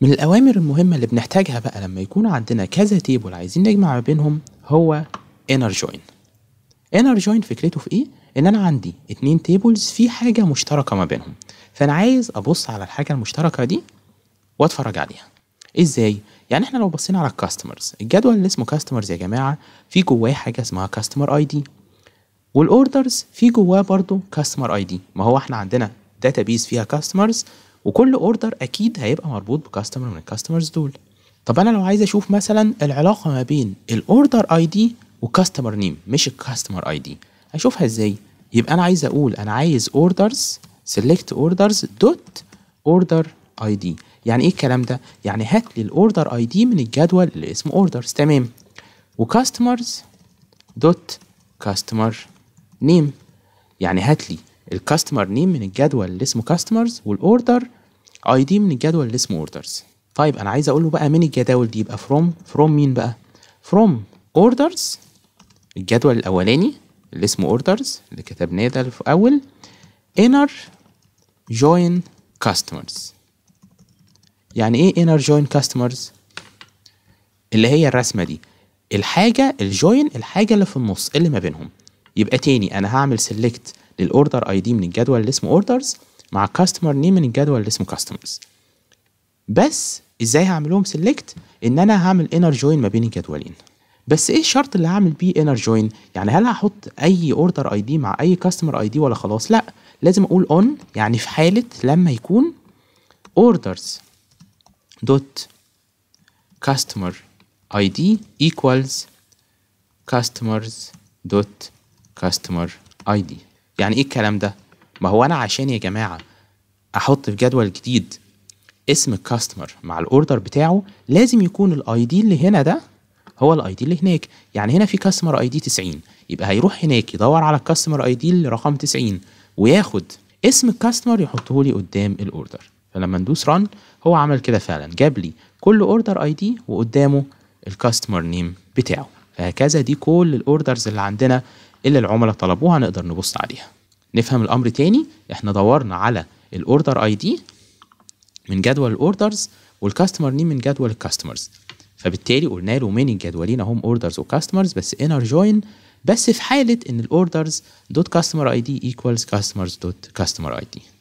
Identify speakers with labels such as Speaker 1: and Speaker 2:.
Speaker 1: من الأوامر المهمة اللي بنحتاجها بقى لما يكون عندنا كذا تيبل عايزين نجمع ما بينهم هو inner join inner join فكرته في إيه؟ إن أنا عندي اتنين تيبلز في حاجة مشتركة ما بينهم فأنا عايز أبص على الحاجة المشتركة دي وأتفرج عليها إزاي؟ يعني احنا لو بصينا على الكاستمرز الجدول اللي اسمه كاستمرز يا جماعة في جواه حاجة اسمها كاستمر اي دي والاوردرز في جواه برضه كاستمر اي دي ما هو احنا عندنا بيز فيها كاستمرز وكل اوردر اكيد هيبقى مربوط بكاستمر من الكاستمرز دول طب انا لو عايز اشوف مثلا العلاقه ما بين الاوردر اي دي والكاستمر نيم مش الكاستمر اي دي اشوفها ازاي يبقى انا عايز اقول انا عايز اوردرز سيلكت اوردرز دوت اوردر اي دي يعني ايه الكلام ده يعني هات لي الاوردر اي دي من الجدول اللي اسمه اوردرز تمام وكاستمرز دوت كاستمر نيم يعني هات لي الكاستمر نيم من الجدول اللي اسمه كاستمرز والاوردر اي دي من الجدول اللي اسمه اوردرز طيب انا عايز اقول له بقى من الجداول دي يبقى فروم فروم مين بقى فروم اوردرز الجدول الاولاني اللي اسمه اوردرز اللي كتبناه ده في اول انر جوين كاستمرز يعني ايه انر جوين كاستمرز اللي هي الرسمه دي الحاجه الجوين الحاجه اللي في النص اللي ما بينهم يبقى تاني انا هعمل سيلكت للاوردر اي دي من الجدول اللي اسمه اوردرز مع كاستمر نيم من الجدول اللي اسمه كاستمرز بس ازاي هعملهم سيلكت ان انا هعمل انر جوين ما بين الجدولين بس ايه الشرط اللي هعمل بيه انر جوين يعني هل هحط اي اوردر اي دي مع اي كاستمر اي دي ولا خلاص لا لازم اقول اون يعني في حاله لما يكون اوردرز دوت كاستمر اي دي ايكوالز كاستمرز دوت كاستمر اي دي يعني ايه الكلام ده ما هو انا عشان يا جماعه احط في جدول جديد اسم الكاستمر مع الاوردر بتاعه لازم يكون الاي دي اللي هنا ده هو الاي دي اللي هناك يعني هنا في كاستمر اي دي 90 يبقى هيروح هناك يدور على الكاستمر اي دي رقم 90 وياخد اسم الكاستمر يحطه لي قدام الاوردر فلما ندوس ران هو عمل كده فعلا جاب لي كل اوردر اي دي وقدامه الكاستمر نيم بتاعه فهكذا دي كل الاوردرز اللي عندنا اللي العملاء طلبوها نقدر نبص عليها نفهم الامر تاني احنا دورنا على الاوردر اي دي من جدول الاوردرز والكاستمر نيم من جدول الكاستمرز فبالتالي قلنا له مين الجدولين هم اوردرز وكاستمرز بس انر جوين بس في حاله ان الاوردرز دوت كاستمر اي دي ايكوالز كاستمرز دوت كاستمر اي دي